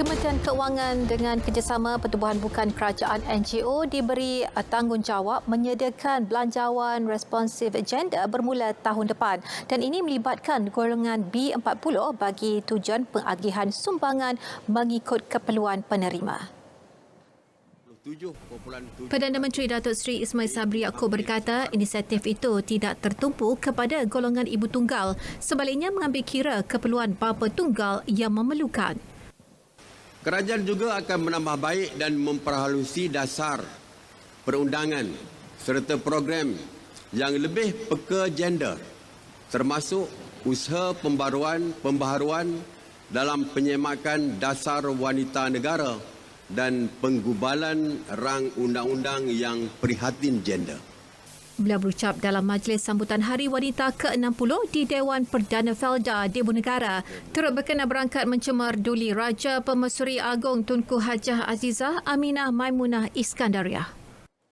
Kementerian Keuangan dengan kerjasama Pertubuhan Bukan Kerajaan NGO diberi eh, tanggungjawab menyediakan belanjawan responsif agenda bermula tahun depan dan ini melibatkan golongan B40 bagi tujuan pengagihan sumbangan mengikut keperluan penerima. Perdana Menteri Datuk Seri Ismail Sabri Yaakob berkata inisiatif itu tidak tertumpu kepada golongan ibu tunggal sebaliknya mengambil kira keperluan bapa tunggal yang memerlukan. Kerajaan juga akan menambah baik dan memperhalusi dasar perundangan serta program yang lebih peka gender termasuk usaha pembaruan pembaharuan dalam penyemakan dasar wanita negara dan penggubalan rang undang-undang yang prihatin gender. Beliau berucap dalam majlis sambutan Hari Wanita ke-60 di Dewan Perdana Felda di Negara turut berkena berangkat mencemar duli Raja Pemersuri Agong Tunku Hajah Azizah Aminah Maimunah Iskandariah.